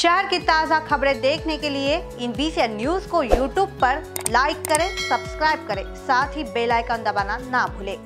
शहर की ताज़ा खबरें देखने के लिए इन बीसी न्यूज को यूट्यूब पर लाइक करें सब्सक्राइब करें साथ ही बेल आइकन दबाना ना भूलें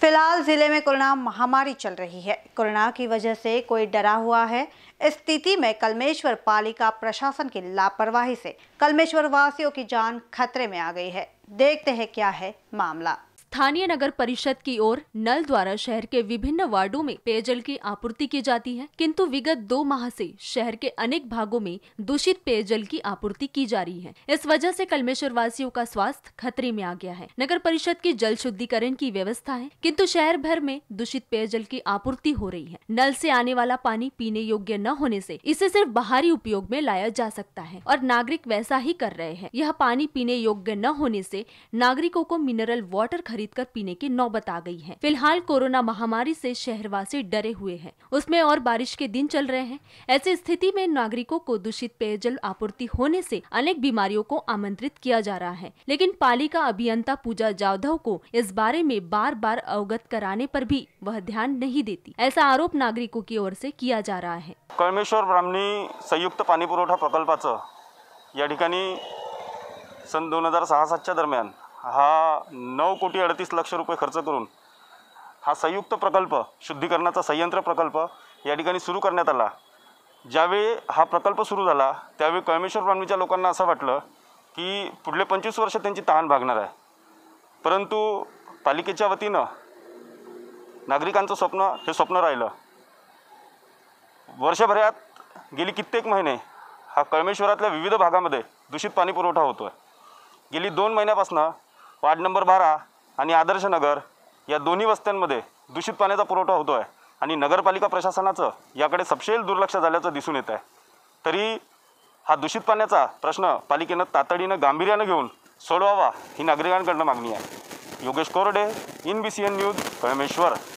फिलहाल जिले में कोरोना महामारी चल रही है कोरोना की वजह से कोई डरा हुआ है इस स्थिति में कलमेश्वर पालिका प्रशासन की लापरवाही से कलमेश्वर वासियों की जान खतरे में आ गई है देखते हैं क्या है मामला स्थानीय नगर परिषद की ओर नल द्वारा शहर के विभिन्न वार्डो में पेयजल की आपूर्ति की जाती है किंतु विगत दो माह से शहर के अनेक भागों में दूषित पेयजल की आपूर्ति की जा रही है इस वजह से कलमेश्वर वासियों का स्वास्थ्य खतरे में आ गया है नगर परिषद की जल शुद्धिकरण की व्यवस्था है किंतु शहर भर में दूषित पेयजल की आपूर्ति हो रही है नल से आने वाला पानी पीने योग्य न होने से इसे सिर्फ बाहरी उपयोग में लाया जा सकता है और नागरिक वैसा ही कर रहे हैं यह पानी पीने योग्य न होने से नागरिकों को मिनरल वाटर खरीदकर पीने की नौबत आ गई है फिलहाल कोरोना महामारी से शहरवासी डरे हुए हैं उसमें और बारिश के दिन चल रहे हैं ऐसी स्थिति में नागरिकों को दूषित पेयजल आपूर्ति होने से अनेक बीमारियों को आमंत्रित किया जा रहा है लेकिन पालिका अभियंता पूजा जाधव को इस बारे में बार बार अवगत कराने पर भी वह ध्यान नहीं देती ऐसा आरोप नागरिकों की ओर से किया जा रहा है कर्मेश्वर ब्राह्मणी संयुक्त पानी पुरवठा प्रकल्पाचं या ठिकाणी सन दोन हजार सहा सातच्या दरम्यान हा नऊ कोटी अडतीस लक्ष रुपये खर्च करून हा संयुक्त प्रकल्प शुद्धीकरणाचा संयंत्र प्रकल्प या ठिकाणी सुरू करण्यात आला ज्यावेळी हा प्रकल्प सुरू झाला त्यावेळी कळमेश्वर बांधणीच्या लोकांना असं वाटलं की पुढले पंचवीस वर्ष त्यांची तहान भागणार आहे परंतु पालिकेच्या वतीनं नागरिकांचं स्वप्न हे स्वप्न राहिलं वर्षभरात गेली कित्येक महिने हा कळमेश्वरातल्या विविध भागामध्ये दूषित पाणी पुरवठा होतो आहे गेली दोन महिन्यापासून वार्ड नंबर बारा आणि आदर्श नगर या दोन्ही वस्त्यांमध्ये दूषित पाण्याचा पुरवठा होतो आहे आणि नगरपालिका प्रशासनाचं याकडे सपशेल दुर्लक्ष झाल्याचं दिसून येत आहे तरी हा दूषित पाण्याचा प्रश्न पालिकेनं तातडीनं गांभीर्यानं घेऊन सोडवावा ही नागरिकांकडनं मागणी आहे Yogesh Korde in B C N news परमेश्वर